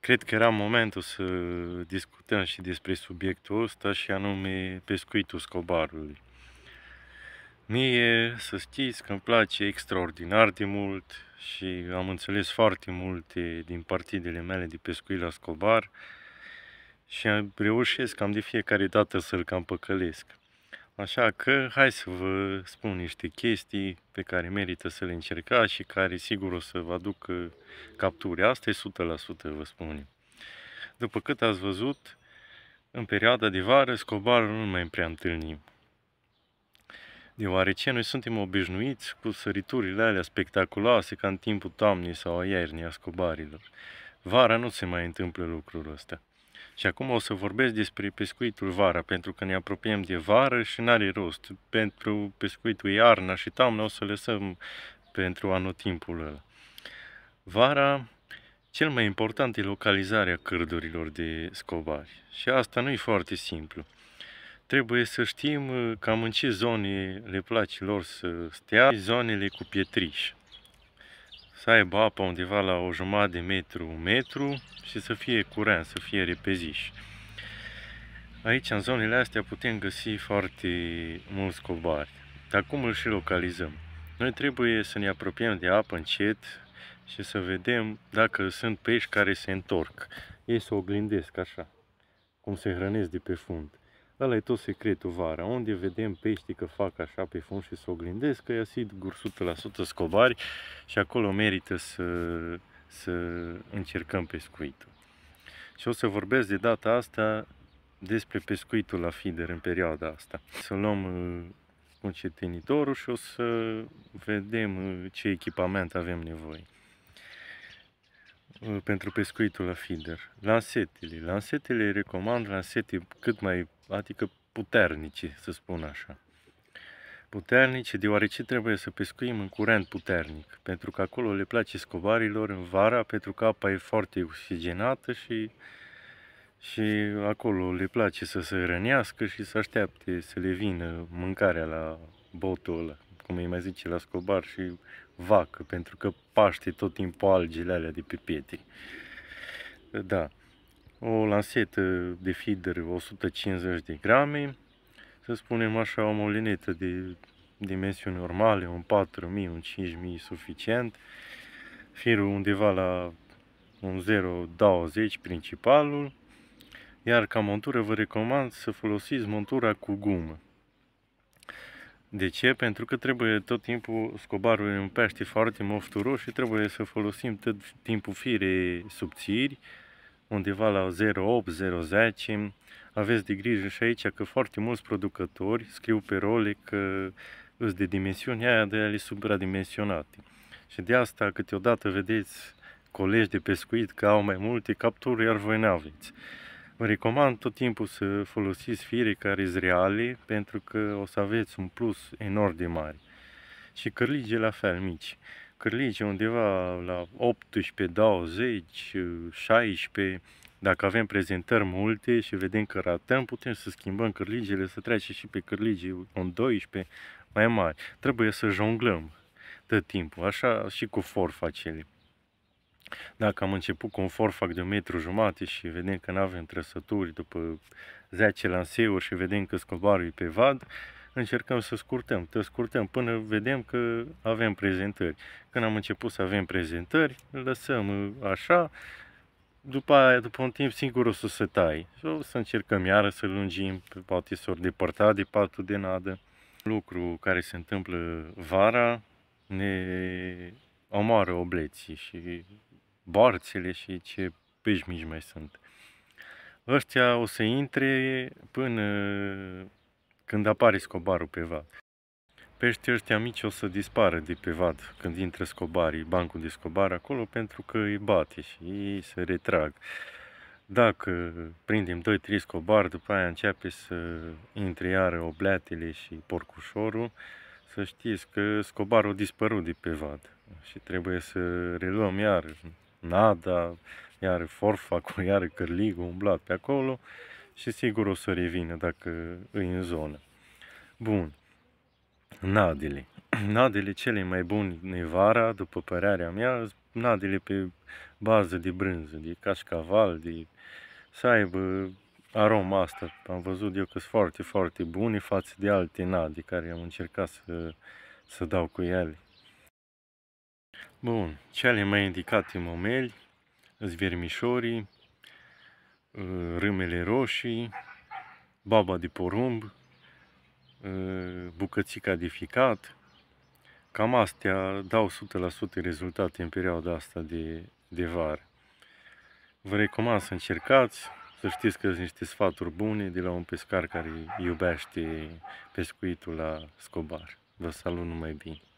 Cred că era momentul să discutăm și despre subiectul ăsta și anume pescuitul scobarului. Mie, să știți că îmi place extraordinar de mult și am înțeles foarte multe din partidele mele de pescuit la scobar și reușesc cam de fiecare dată să-l cam păcălesc. Așa că hai să vă spun niște chestii pe care merită să le încercați și care sigur o să vă aduc uh, capturi. Asta e 100% vă spun După cât ați văzut, în perioada de vară scobarul nu mai prea întâlnim. Deoarece noi suntem obișnuiți cu săriturile alea spectaculoase ca în timpul toamnei sau a iernii a scobarilor. Vara nu se mai întâmplă lucrul ăsta. Și acum o să vorbesc despre pescuitul vara, pentru că ne apropiem de vară și n-are rost. Pentru pescuitul iarna și toamna o să lăsăm pentru anotimpul ăla. Vara, cel mai important e localizarea cărdurilor de scobari. Și asta nu e foarte simplu. Trebuie să știm uh, cam în ce zone le place lor să stea, zonele cu pietriș să aibă apa undeva la o jumătate de metru, un metru și să fie curent, să fie repeziș. Aici, în zonele astea, putem găsi foarte mulți cobari. Dar cum îl și localizăm? Noi trebuie să ne apropiem de apă încet și să vedem dacă sunt pești care se întorc. Ei se oglindesc așa, cum se hrănesc de pe fund. Ăla e tot secretul vara, unde vedem pești că fac așa pe fund și se oglindesc, că gur 100% scobari și acolo merită să, să încercăm pescuitul. Și o să vorbesc de data asta despre pescuitul la feeder în perioada asta. Să luăm uh, încetinitorul și o să vedem uh, ce echipament avem nevoie. Uh, pentru pescuitul la feeder. Lansetele. Lansetele recomand lansete cât mai, adică puternice, să spun așa. Puternice, deoarece trebuie să pescuim în curent puternic, pentru că acolo le place scobarilor în vara, pentru că apa e foarte oxigenată și, și acolo le place să se rănească și să aștepte să le vină mâncarea la botul ăla, cum îi mai zice, la scobar și vacă, pentru că paște tot timpul algele alea de pe pietri. Da. O lansetă de feeder 150 de grame, să spunem așa, o molinetă de dimensiuni normale, un 4000, un 5000 suficient, firul undeva la un 020 principalul, iar ca montură vă recomand să folosiți montura cu gumă. De ce? Pentru că trebuie tot timpul, scobarul în pește foarte mofturos și trebuie să folosim tot timpul fire subțiri, undeva la 0,8, 0,10. Aveți de grijă și aici că foarte mulți producători scriu pe role că îs de dimensiuni aia de ale supradimensionate. Și de asta câteodată vedeți colegi de pescuit că au mai multe capturi, iar voi nu aveți. Vă recomand tot timpul să folosiți fire care sunt reale pentru că o să aveți un plus enorm de mare. Și cărlige la fel mici. Cărlige undeva la 18, 20, 16. Dacă avem prezentări multe și vedem că ratăm, putem să schimbăm cărligele, să trece și pe cărlige un 12 mai mari. Trebuie să jonglăm tot timpul, așa și cu forfa cele. Dacă am început cu un forfac de un metru jumate și vedem că nu avem trăsături după 10 lanseuri și vedem că scobarul e pe vad, încercăm să scurtăm, te scurtăm până vedem că avem prezentări. Când am început să avem prezentări, lăsăm uh, așa, după aia, după un timp, singur o să se tai. O să încercăm iară să lungim, poate să ori depărta de patul de nadă. Lucru care se întâmplă vara ne omoară obleții și barțele și ce pești mici mai sunt. Ăștia o să intre până când apare scobarul pe vad. Peștii ăștia mici o să dispară de pe vad când intră scobarii, bancul de scobar acolo, pentru că îi bate și ei se retrag. Dacă prindem 2-3 scobari, după aia începe să intre iară obleatele și porcușorul, să știți că scobarul a dispărut de pe vad și trebuie să reluăm iar Nada, da, iar Forfa cu iar Cârligu umblat pe acolo și sigur o să revină dacă e în zonă. Bun. Nadele. Nadele cele mai bune vara, după părerea mea, nadele pe bază de brânză, de cașcaval, de să aibă aroma asta. Am văzut eu că sunt foarte, foarte bune față de alte nade care am încercat să, să dau cu ele. Bun, cele mai indicate momeli sunt vermișorii, ă, râmele roșii, baba de porumb, ă, bucățica de ficat. Cam astea dau 100% rezultate în perioada asta de, de vară. Vă recomand să încercați, să știți că sunt niște sfaturi bune de la un pescar care iubește pescuitul la scobar. Vă salut numai bine!